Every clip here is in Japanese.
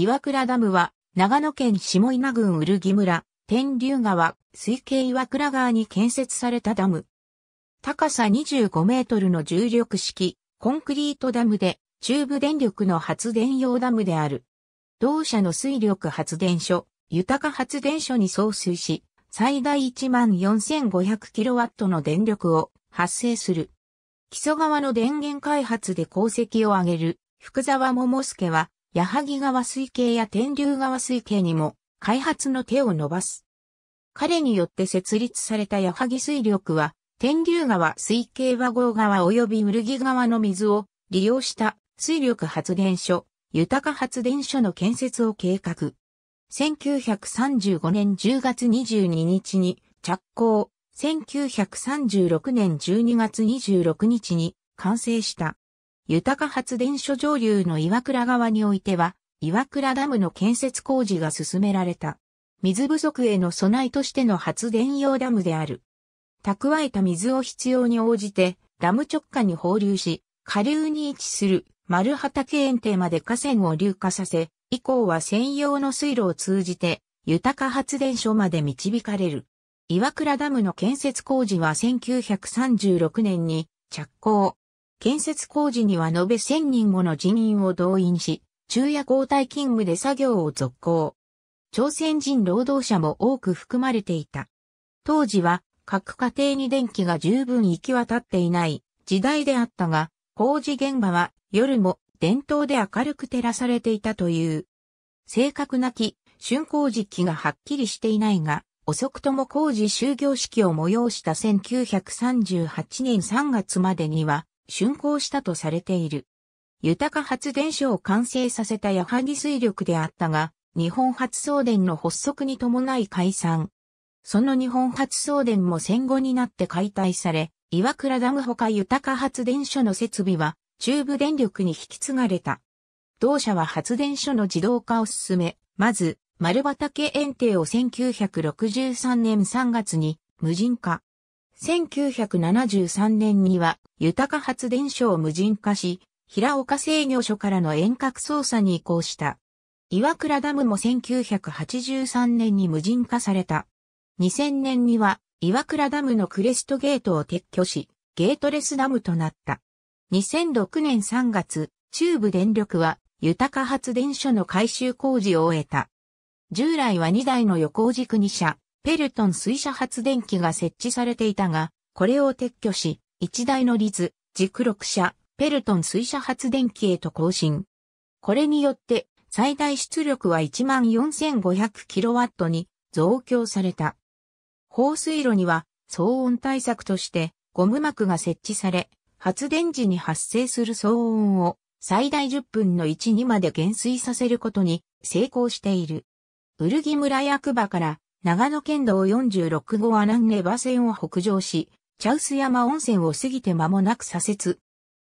岩倉ダムは、長野県下稲郡るぎ村、天竜川、水系岩倉川に建設されたダム。高さ25メートルの重力式、コンクリートダムで、中部電力の発電用ダムである。同社の水力発電所、豊か発電所に送水し、最大14,500キロワットの電力を発生する。木曽川の電源開発で功績を挙げる福沢桃介は矢作川水系や天竜川水系にも開発の手を伸ばす。彼によって設立された矢作水力は、天竜川水系和合川及びウルギ川の水を利用した水力発電所、豊か発電所の建設を計画。1935年10月22日に着工、1936年12月26日に完成した。豊か発電所上流の岩倉側においては、岩倉ダムの建設工事が進められた。水不足への備えとしての発電用ダムである。蓄えた水を必要に応じて、ダム直下に放流し、下流に位置する丸畑園庭まで河川を流下させ、以降は専用の水路を通じて、豊か発電所まで導かれる。岩倉ダムの建設工事は1936年に着工。建設工事には延べ1000人もの人員を動員し、昼夜交代勤務で作業を続行。朝鮮人労働者も多く含まれていた。当時は各家庭に電気が十分行き渡っていない時代であったが、工事現場は夜も電灯で明るく照らされていたという。正確なき、竣工時期がはっきりしていないが、遅くとも工事終業式を催した1938年3月までには、竣工したとされている。豊か発電所を完成させた矢作水力であったが、日本発送電の発足に伴い解散。その日本発送電も戦後になって解体され、岩倉ダムほか豊か発電所の設備は中部電力に引き継がれた。同社は発電所の自動化を進め、まず、丸畑園庭を1963年3月に無人化。1973年には、豊発電所を無人化し、平岡制御所からの遠隔操作に移行した。岩倉ダムも1983年に無人化された。2000年には、岩倉ダムのクレストゲートを撤去し、ゲートレスダムとなった。2006年3月、中部電力は、豊発電所の改修工事を終えた。従来は2台の横軸2車、ペルトン水車発電機が設置されていたが、これを撤去し、一台のリズ、軸6車、ペルトン水車発電機へと更新。これによって、最大出力は 14,500kW に増強された。放水路には騒音対策としてゴム膜が設置され、発電時に発生する騒音を最大10分の1にまで減衰させることに成功している。ウルギ村役場から長野県道46号阿南ネバ線を北上し、茶臼山温泉を過ぎて間もなく左折。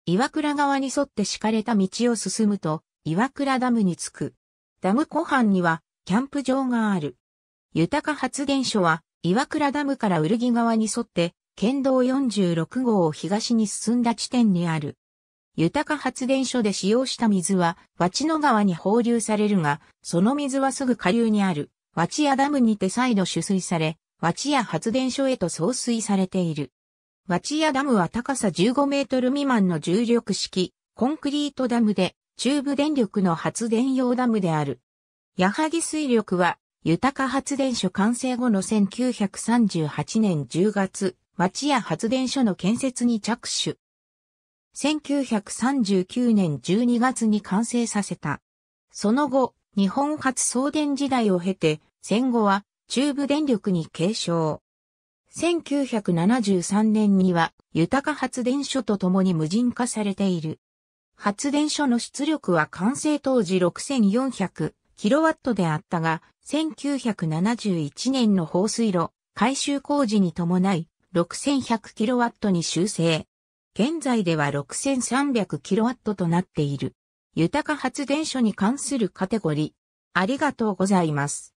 岩倉川に沿って敷かれた道を進むと、岩倉ダムに着く。ダム湖畔には、キャンプ場がある。豊発電所は、岩倉ダムからウルギ川に沿って、県道46号を東に進んだ地点にある。豊発電所で使用した水は、和知野川に放流されるが、その水はすぐ下流にある。ワチアダムにて再度取水され、ワチア発電所へと送水されている。ワチアダムは高さ15メートル未満の重力式、コンクリートダムで、中部電力の発電用ダムである。矢作水力は、豊か発電所完成後の1938年10月、町屋発電所の建設に着手。1939年12月に完成させた。その後、日本初送電時代を経て、戦後は中部電力に継承。1973年には豊か発電所とともに無人化されている。発電所の出力は完成当時 6400kW であったが、1971年の放水路改修工事に伴い 6100kW に修正。現在では 6300kW となっている。豊か発電所に関するカテゴリー。ありがとうございます。